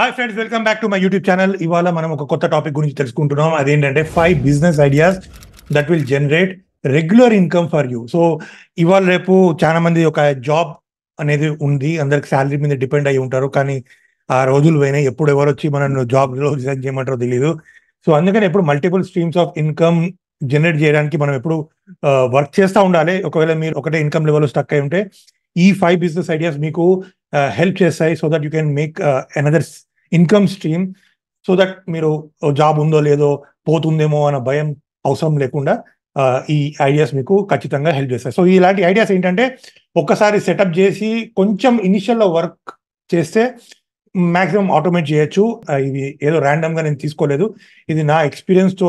Hi friends welcome back to my YouTube channel ఇవాళ మనం ఒక కొత్త టాపిక్ గురించి తెలుసుకుంటున్నాం అదేంటంటే five business ideas that will generate regular income for you so ఇవాళ రేపు చాలా మంది ఒక జాబ్ అనేది ఉంది అందరికి శాలరీ మీద డిపెండ్ అయి ఉంటారు కానీ ఆ రోజులు పోయినాయి ఎప్పుడు ఎవరు వచ్చి మనం జాబ్లో రిజైన్ చేయమంటారో తెలియదు సో అందుకని ఎప్పుడు multiple streams of income generate చేయడానికి మనం ఎప్పుడు వర్క్ చేస్తూ ఉండాలి ఒకవేళ మీరు ఒకటే ఇన్కమ్ లెవెల్ స్టక్ అయి ఉంటే ఈ ఫైవ్ బిజినెస్ ఐడియాస్ మీకు హెల్ప్ చేస్తాయి so that you can make another income stream so that మీరు జాబ్ ఉందో లేదో పోతుందేమో అన్న భయం అవసరం లేకుండా ఈ ఐడియాస్ మీకు ఖచ్చితంగా హెల్ప్ చేస్తాయి సో ఇలాంటి ఐడియాస్ ఏంటంటే ఒక్కసారి సెటప్ చేసి కొంచెం ఇనిషియల్లో వర్క్ చేస్తే మాక్సిమం ఆటోమేట్ చేయొచ్చు ఇది ఏదో ర్యాండమ్గా నేను తీసుకోలేదు ఇది నా ఎక్స్పీరియన్స్తో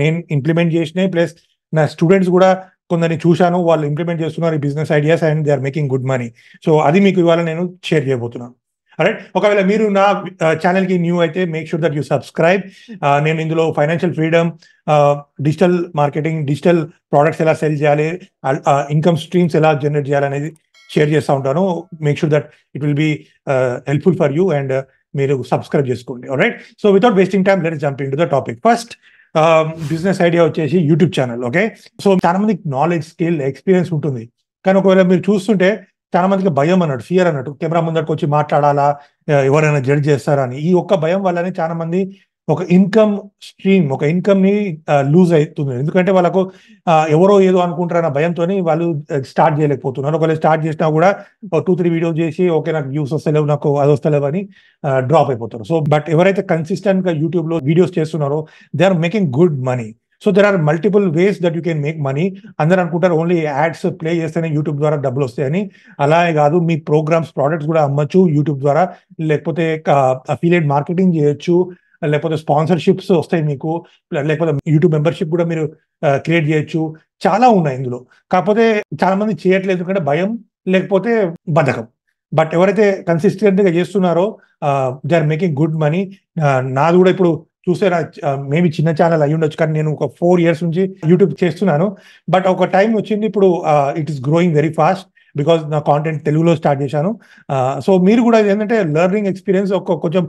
నేను ఇంప్లిమెంట్ చేసినాయి ప్లస్ నా స్టూడెంట్స్ కూడా కొందరిని చూశాను వాళ్ళు ఇంప్లిమెంట్ చేస్తున్నారు ఈ business ideas and they are making good money so అది మీకు ఇవాళ నేను షేర్ చేయబోతున్నాను రైట్ ఒకవేళ మీరు నా ఛానల్కి న్యూ అయితే make sure that you subscribe నేను ఇందులో financial freedom digital marketing digital products ఎలా సెల్ చేయాలి ఇన్కమ్ స్ట్రీమ్స్ ఎలా జనరేట్ చేయాలి అనేది షేర్ చేస్తూ ఉంటాను make sure that it will be helpful for you and మీరు సబ్స్క్రైబ్ చేసుకోండి right so without wasting time let jump into the topic first business idea వచ్చేసి యూట్యూబ్ ఛానల్ ఓకే సో చాలా మంది knowledge skill experience ఉంటుంది కానీ ఒకవేళ మీరు చూస్తుంటే చాలా మందికి భయం అన్నాడు ఫియర్ అన్నట్టు కెమెరా ముందరకు వచ్చి మాట్లాడాలా ఎవరైనా జడ్జ్ చేస్తారా అని ఈ ఒక్క భయం వల్లనే చాలా మంది ఒక ఇన్కమ్ స్ట్రీమ్ ఒక ఇన్కమ్ ని లూజ్ అవుతుంది ఎందుకంటే వాళ్ళకు ఎవరో ఏదో అనుకుంటారన్న భయంతో వాళ్ళు స్టార్ట్ చేయలేకపోతున్నారు ఒకవేళ స్టార్ట్ చేసినా కూడా టూ త్రీ వీడియోస్ చేసి ఓకే నాకు వ్యూస్ వస్తలేవు నాకు అది వస్తలేవు అని డ్రాప్ అయిపోతారు సో బట్ ఎవరైతే కన్సిస్టెంట్ గా యూట్యూబ్ లో వీడియోస్ చేస్తున్నారో they are making good money so there are multiple ways that you can make money అందరు అనుకుంటారు ఓన్లీ యాడ్స్ ప్లే చేస్తేనే యూట్యూబ్ ద్వారా డబ్బులు వస్తాయని అలాగే కాదు మీ ప్రోగ్రామ్స్ ప్రోడక్ట్స్ కూడా అమ్మచ్చు యూట్యూబ్ ద్వారా లేకపోతే అఫిలియేట్ మార్కెటింగ్ చేయొచ్చు లేకపోతే స్పాన్సర్షిప్స్ వస్తాయి మీకు లేకపోతే యూట్యూబ్ మెంబర్షిప్ కూడా మీరు క్రియేట్ చేయొచ్చు చాలా ఉన్నాయి ఇందులో కాకపోతే చాలా మంది చేయట్లేదు ఎందుకంటే భయం లేకపోతే బద్ధకం బట్ ఎవరైతే కన్సిస్టెంట్గా చేస్తున్నారో they are making good money నాది కూడా ఇప్పుడు చూసారా మేబీ చిన్న ఛానల్ అయ్యి ఉండొచ్చు కానీ నేను ఒక ఫోర్ ఇయర్స్ నుంచి యూట్యూబ్ చేస్తున్నాను బట్ ఒక టైం వచ్చింది ఇప్పుడు it is growing very fast because నా కాంటెంట్ తెలుగులో స్టార్ట్ చేశాను సో మీరు కూడా ఏంటంటే లెర్నింగ్ ఎక్స్పీరియన్స్ ఒక కొంచెం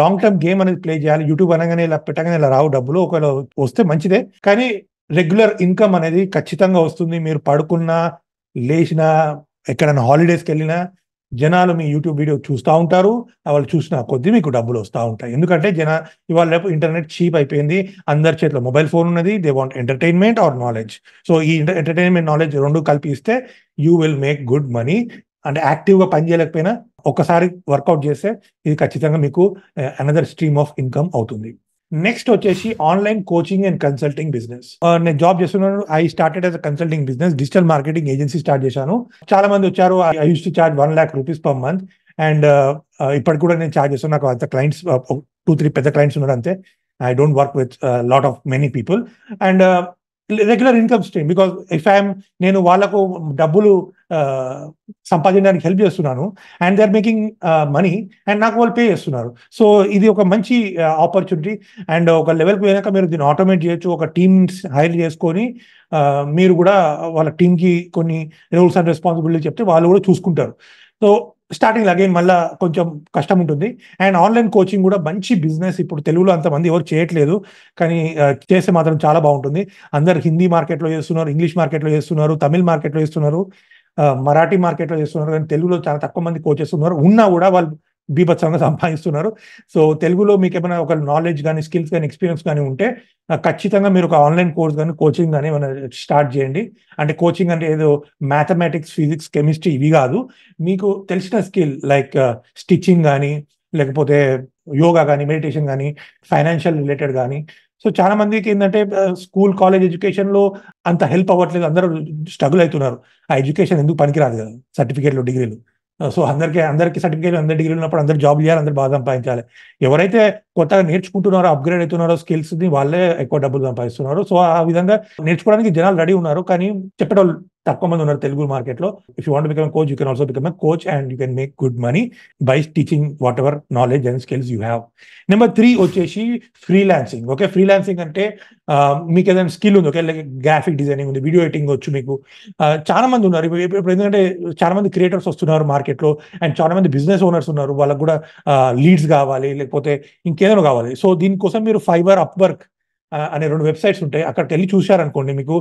లాంగ్ టర్మ్ గేమ్ అనేది ప్లే చేయాలి యూట్యూబ్ అనగానే ఇలా పెట్టగానే ఇలా రావు డబ్బులు ఒకవేళ వస్తే మంచిదే కానీ రెగ్యులర్ ఇన్కమ్ అనేది ఖచ్చితంగా వస్తుంది మీరు పడుకున్నా లేచినా ఎక్కడైనా హాలిడేస్కి వెళ్ళినా జనాలు మీ యూట్యూబ్ వీడియో చూస్తూ ఉంటారు వాళ్ళు చూసిన కొద్దీ మీకు డబ్బులు వస్తూ ఉంటాయి ఎందుకంటే జన ఇవాళ రేపు ఇంటర్నెట్ చీప్ అయిపోయింది అందరి చేతిలో మొబైల్ ఫోన్ ఉన్నది they want entertainment or knowledge so ఈ ఎంటర్టైన్మెంట్ నాలెడ్జ్ రెండు కల్పిస్తే you will make good money అంటే యాక్టివ్గా పని చేయలేకపోయినా ఒక్కసారి వర్కౌట్ చేస్తే ఇది ఖచ్చితంగా మీకు అనదర్ స్ట్రీమ్ ఆఫ్ ఇన్కమ్ అవుతుంది నెక్స్ట్ వచ్చేసి online coaching and consulting business నేను జాబ్ చేస్తున్నాను I started as consulting business digital marketing agency start చేశాను చాలా మంది వచ్చారు I use to charge one lakh rupees per month and ఇప్పటికి కూడా నేను చార్జ్ చేస్తాను నాకు అంత క్లయింట్స్ టూ త్రీ పెద్ద క్లయింట్స్ ఉన్నారు అంతే I don't work with lot of many people and regular income stream because if I'm నేను వాళ్ళకు డబ్బులు సంపాదించడానికి హెల్ప్ చేస్తున్నాను and they are making money and నాకు వాళ్ళు పే చేస్తున్నారు సో ఇది ఒక మంచి ఆపర్చునిటీ అండ్ ఒక లెవెల్కి పోయాక మీరు దీన్ని ఆటోమేట్ చేయొచ్చు ఒక టీమ్స్ హైర్ చేసుకొని మీరు కూడా వాళ్ళ టీమ్కి కొన్ని రూల్స్ అండ్ రెస్పాన్సిబిలిటీ చెప్తే వాళ్ళు కూడా చూసుకుంటారు సో స్టార్టింగ్ అగైన్ మళ్ళీ కొంచెం కష్టం ఉంటుంది అండ్ ఆన్లైన్ కోచింగ్ కూడా మంచి బిజినెస్ ఇప్పుడు తెలుగులో అంతమంది ఎవరు చేయట్లేదు కానీ చేస్తే మాత్రం చాలా బాగుంటుంది అందరు హిందీ మార్కెట్లో చేస్తున్నారు ఇంగ్లీష్ మార్కెట్లో చేస్తున్నారు తమిళ్ మార్కెట్లో చేస్తున్నారు మరాఠీ మార్కెట్లో చేస్తున్నారు కానీ తెలుగులో చాలా తక్కువ మంది కోచెస్ ఉన్నారు ఉన్నా కూడా వాళ్ళు బీభత్సంగా సంపాదిస్తున్నారు సో తెలుగులో మీకు ఏమైనా ఒక నాలెడ్జ్ కానీ స్కిల్స్ కానీ ఎక్స్పీరియన్స్ కానీ ఉంటే ఖచ్చితంగా మీరు ఒక ఆన్లైన్ కోర్స్ కానీ కోచింగ్ కానీ ఏమైనా స్టార్ట్ చేయండి అంటే కోచింగ్ అంటే ఏదో మ్యాథమెటిక్స్ ఫిజిక్స్ కెమిస్ట్రీ ఇవి కాదు మీకు తెలిసిన స్కిల్ లైక్ స్టిచ్చింగ్ కానీ లేకపోతే యోగా కానీ మెడిటేషన్ కానీ ఫైనాన్షియల్ రిలేటెడ్ కానీ సో చాలా మందికి ఏంటంటే స్కూల్ కాలేజ్ ఎడ్యుకేషన్ లో అంత హెల్ప్ అవ్వట్లేదు అందరూ స్ట్రగుల్ అవుతున్నారు ఆ ఎడ్యుకేషన్ ఎందుకు పనికిరాదు కదా సర్టిఫికేట్లు డిగ్రీలు సో అందరికీ అందరికీ సర్టిఫికేట్ అందరి డిగ్రీలు ఉన్నప్పుడు అందరు జాబ్లు చేయాలి అందరు బాగా సంపాదించాలి ఎవరైతే కొత్తగా నేర్చుకుంటున్నారో అప్గ్రేడ్ అవుతున్నారో స్కిల్స్ ని వాళ్ళే ఎక్కువ డబ్బులు సంపాదిస్తున్నారు సో ఆ విధంగా నేర్చుకోవడానికి జనాలు రెడీ ఉన్నారు కానీ చెప్పేటోళ్ళు తక్కువ మంది ఉన్నారు తెలుగు మార్కెట్ లో if you become coach you can also become coach and you can make good money by teaching whatever knowledge and skills you have number three వచ్చేసి ఫ్రీలాన్సింగ్ ఓకే ఫ్రీలాన్సింగ్ అంటే మీకు ఏదైనా స్కిల్ ఉంది okay like graphic designing ఉంది video editing వచ్చు మీకు చాలా మంది ఉన్నారు ఎందుకంటే చాలా మంది క్రియేటర్స్ వస్తున్నారు మార్కెట్ లో అండ్ చాలా మంది బిజినెస్ ఓనర్స్ ఉన్నారు వాళ్ళకు కూడా లీడ్స్ కావాలి లేకపోతే ఇంకే ఇంకేదైనా కావాలి సో దీనికోసం మీరు ఫైబర్ వర్క్ అనే రెండు వెబ్సైట్స్ ఉంటాయి అక్కడికి వెళ్ళి చూశారనుకోండి మీకు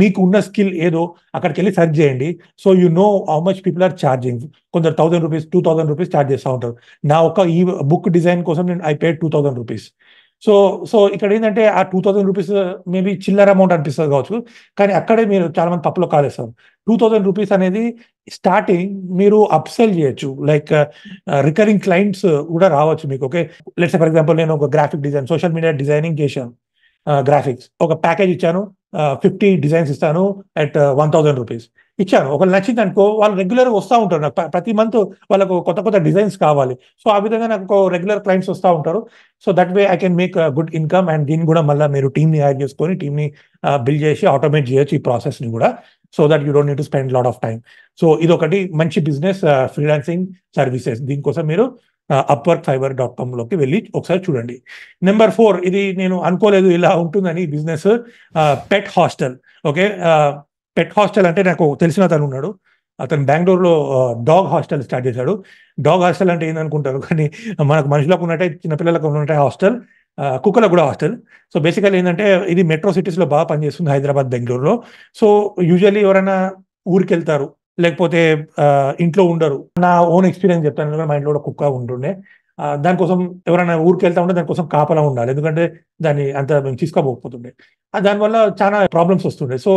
మీకు ఉన్న స్కిల్ ఏదో అక్కడికి వెళ్ళి సెర్చ్ చేయండి so you know how much people are charging కొందరు thousand rupees two thousand rupees charge చేస్తూ ఉంటారు నా ఒక ఈ బుక్ డిజైన్ కోసం నేను I pay two thousand rupees so so ఇక్కడ ఏంటంటే ఆ టూ థౌసండ్ రూపీస్ మేబీ చిల్లర అమౌంట్ అనిపిస్తుంది కావచ్చు కానీ అక్కడే మీరు చాలా మంది తప్పులో కాలేస్తారు టూ థౌసండ్ రూపీస్ అనేది స్టార్టింగ్ మీరు అప్సెల్ చేయొచ్చు లైక్ రికరింగ్ క్లయింట్స్ కూడా రావచ్చు మీకు ఓకే లెట్స్ ఫర్ ఎగ్జాంపుల్ నేను ఒక graphic design social media designing చేశాను గ్రాఫిక్స్ ఒక ప్యాకేజ్ ఇచ్చాను ఫిఫ్టీ డిజైన్స్ ఇస్తాను అట్ వన్ థౌసండ్ రూపీస్ ఇచ్చాను ఒక నచ్చింది అనుకో వాళ్ళు రెగ్యులర్గా వస్తూ ఉంటారు నాకు ప్రతి మంత్ వాళ్ళకు కొత్త కొత్త డిజైన్స్ కావాలి సో ఆ విధంగా నాకు రెగ్యులర్ క్లయింట్స్ వస్తూ ఉంటారు so that way I can make good income and దీన్ని కూడా మళ్ళీ మీరు టీమ్ని యాడ్ చేసుకొని టీమ్ని బిల్డ్ చేసి ఆటోమేట్ చేయొచ్చు ఈ ప్రాసెస్ని కూడా so that you don't need spend lot of time so ఇది ఒకటి మంచి బిజినెస్ ఫ్రీలాన్సింగ్ సర్వీసెస్ దీనికోసం మీరు అప్వర్క్ ఫైబర్ డాట్ కామ్లోకి వెళ్ళి ఒకసారి చూడండి నెంబర్ ఫోర్ ఇది నేను అనుకోలేదు ఇలా ఉంటుందని business pet hostel okay pet hostel అంటే నాకు తెలిసిన అతను ఉన్నాడు అతను బెంగళూరులో డాగ్ హాస్టల్ స్టార్ట్ చేశాడు డాగ్ హాస్టల్ అంటే ఏందనుకుంటారు కానీ మనకు మనుషులకు ఉన్నట్టే చిన్నపిల్లలకు ఉన్నట్టే హాస్టల్ కుక్కలకు కూడా హాస్టల్ సో బేసికల్ ఏంటంటే ఇది మెట్రో సిటీస్లో బాగా పనిచేస్తుంది హైదరాబాద్ బెంగళూరులో సో యూజువల్లీ ఎవరైనా ఊరికి వెళ్తారు లేకపోతే ఇంట్లో ఉండరు నా ఓన్ ఎక్స్పీరియన్స్ చెప్తాను మా ఇంట్లో కూడా కుక్క ఉంటుండే దానికోసం ఎవరైనా ఊరికి వెళ్తా ఉంటే దానికోసం కాపలా ఉండాలి ఎందుకంటే దాన్ని అంత మేము తీసుకోపోకపోతుండే దానివల్ల చాలా ప్రాబ్లమ్స్ వస్తుండే so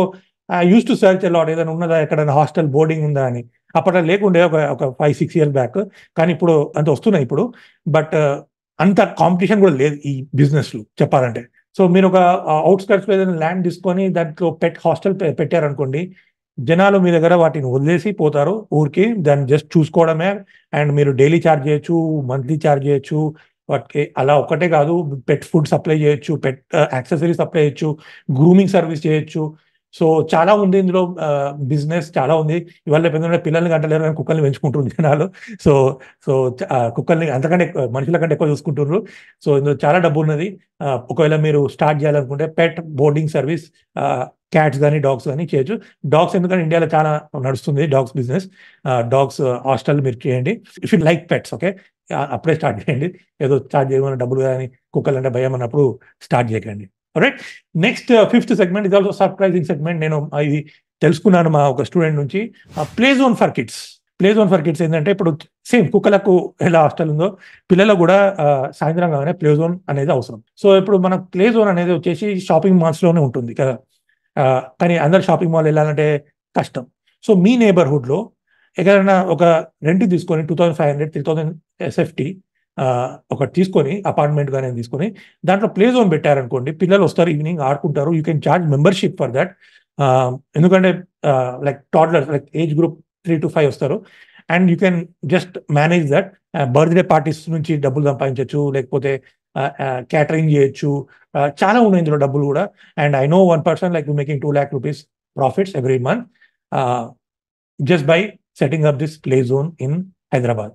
I use to search a lot ఏదైనా ఉన్నదా ఎక్కడైనా హాస్టల్ బోర్డింగ్ ఉందా అని అప్పట్లో లేకుండే ఒక ఒక ఫైవ్ సిక్స్ ఇయర్ బ్యాక్ కానీ ఇప్పుడు అంత వస్తున్నాయి ఇప్పుడు బట్ uh, అంత కాంపిటీషన్ కూడా లేదు ఈ లో చెప్పాలంటే సో మీరు ఒక స్కర్ట్స్ ఏదైనా ల్యాండ్ తీసుకొని దాంట్లో పెట్ హాస్టల్ పెట్టారనుకోండి జనాలు మీ దగ్గర వాటిని వదిలేసి పోతారు ఊరికి దాన్ని జస్ట్ చూసుకోవడమే అండ్ మీరు డైలీ ఛార్జ్ చేయొచ్చు మంత్లీ ఛార్జ్ చేయొచ్చు వాటికి అలా ఒకటే కాదు పెట్ ఫుడ్ సప్లై చేయొచ్చు పెట్ యాక్సెసరీస్ సప్లై చేయొచ్చు గ్రూమింగ్ సర్వీస్ చేయొచ్చు సో చాలా ఉంది ఇందులో బిజినెస్ చాలా ఉంది ఇవాళ పెద్ద పిల్లల్ని కంటలేరు కానీ కుక్కల్ని పెంచుకుంటుంది జనాలు సో సో కుక్కల్ని అంతకంటే మనుషుల కంటే ఎక్కువ చూసుకుంటున్నారు సో ఇందులో చాలా డబ్బు ఉన్నది ఒకవేళ మీరు స్టార్ట్ చేయాలనుకుంటే పెట్ బోర్డింగ్ సర్వీస్ క్యాట్స్ కానీ డాగ్స్ కానీ చేయొచ్చు డాగ్స్ ఎందుకంటే ఇండియాలో చాలా నడుస్తుంది డాగ్స్ బిజినెస్ డాగ్స్ హాస్టల్ మీరు చేయండి if you like pets okay అప్పుడే స్టార్ట్ చేయండి ఏదో స్టార్ట్ చేయమన్నా డబ్బులు కానీ అంటే భయం అన్నప్పుడు స్టార్ట్ చేయకండి రైట్ నెక్స్ట్ ఫిఫ్త్ సెగ్మెంట్ ఇది ఆల్సో సర్ప్రైజింగ్ సెగ్మెంట్ నేను ఇది తెలుసుకున్నాను మా ఒక స్టూడెంట్ నుంచి play zone for kids play zone for kids ఏంటంటే ఇప్పుడు సేమ్ కుక్కలకు ఎలా హాస్టల్ ఉందో పిల్లలకు కూడా సాయంత్రం కాగానే ప్లే జోన్ అనేది అవసరం సో ఇప్పుడు మనకు ప్లే జోన్ అనేది వచ్చేసి షాపింగ్ మాల్స్ లోనే ఉంటుంది కదా కానీ అందరు షాపింగ్ మాల్ వెళ్ళాలంటే కష్టం సో మీ నేబర్హుడ్ లో ఎక్కడైనా ఒక రెంట్ తీసుకొని two thousand five hundred three thousand safety ఒకటి తీసుకొని అపార్ట్మెంట్ కానీ తీసుకొని దాంట్లో ప్లే జోన్ పెట్టారనుకోండి పిల్లలు వస్తారు ఈవినింగ్ ఆడుకుంటారు you can charge membership for that ఎందుకంటే like toddler like age group three to five వస్తారు and you can just manage that birthday parties నుంచి డబ్బులు సంపాదించవచ్చు లేకపోతే క్యాటరింగ్ చేయొచ్చు చాలా ఉన్నాయి ఇందులో డబ్బులు కూడా and I know one person like you making two lakh rupees profits every month just by setting up this play zone in Hyderabad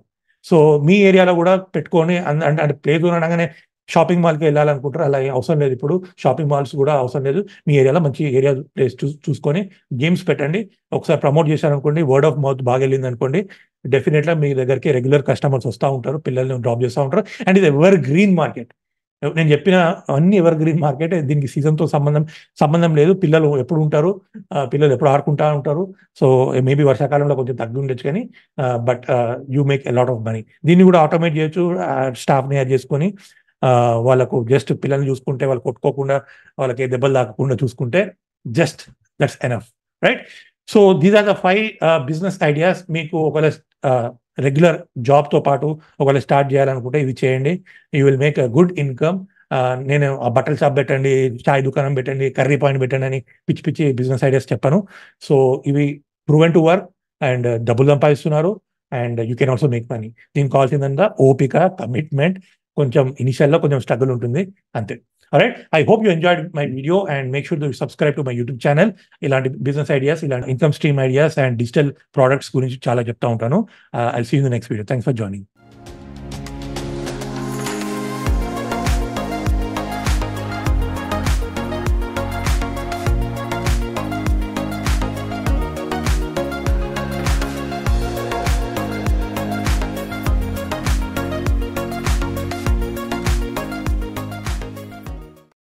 so మీ ఏరియాలో కూడా పెట్టుకొని అంటే అంటే ప్లే గ్రౌండ్ అనగానే షాపింగ్ మాల్కి వెళ్ళాలనుకుంటారు అలా అవసరం లేదు ఇప్పుడు షాపింగ్ మాల్స్ కూడా అవసరం లేదు మీ ఏరియాలో మంచి ఏరియా ప్లేస్ చూ చూసుకొని గేమ్స్ పెట్టండి ఒకసారి ప్రమోట్ చేశారనుకోండి వర్డ్ ఆఫ్ మౌత్ బాగా వెళ్ళింది అనుకోండి డెఫినెట్గా మీ దగ్గరికి రెగ్యులర్ కస్టమర్స్ వస్తూ ఉంటారు పిల్లల్ని డ్రాప్ చేస్తూ ఉంటారు అండ్ ఇది ఎవర్ గ్రీన్ మార్కెట్ నేను చెప్పిన అన్ని ఎవర్ గ్రీన్ మార్కెట్ దీనికి సీజన్తో సంబంధం సంబంధం లేదు పిల్లలు ఎప్పుడు ఉంటారు పిల్లలు ఎప్పుడు ఆడుకుంటా ఉంటారు సో మేబీ వర్షాకాలంలో కొంచెం తగ్గి ఉండొచ్చు కానీ but you make a lot lot of money దీన్ని కూడా ఆటోమేట్ చేయొచ్చు స్టాఫ్ని యాడ్ చేసుకొని వాళ్ళకు జస్ట్ పిల్లల్ని చూసుకుంటే వాళ్ళు కొట్టుకోకుండా వాళ్ళకి దెబ్బలు తాకకుండా చూసుకుంటే just that's enough right so these are the five business ideas మీకు ఒకవేళ రెగ్యులర్ జాబ్తో పాటు ఒకవేళ స్టార్ట్ చేయాలనుకుంటే ఇవి చేయండి you will make a good income నేను ఆ బట్టల షాప్ పెట్టండి చాయ్ దుకాణం పెట్టండి కర్రీ పాయింట్ పెట్టండి అని పిచ్చి పిచ్చి బిజినెస్ ఐడియాస్ చెప్పాను సో ఇవి ప్రూవెన్ టు వర్క్ అండ్ డబ్బులు సంపాదిస్తున్నారు and you can also make money దీనికి కావాల్సిందంతా ఓపిక కమిట్మెంట్ కొంచెం ఇనిషియల్లో కొంచెం స్ట్రగుల్ ఉంటుంది అంతే All right. I hope you enjoyed my video and make sure to subscribe to my YouTube channel. i business ideas, i income stream ideas and digital products. Uh, I'll see you in the next video. Thanks for joining.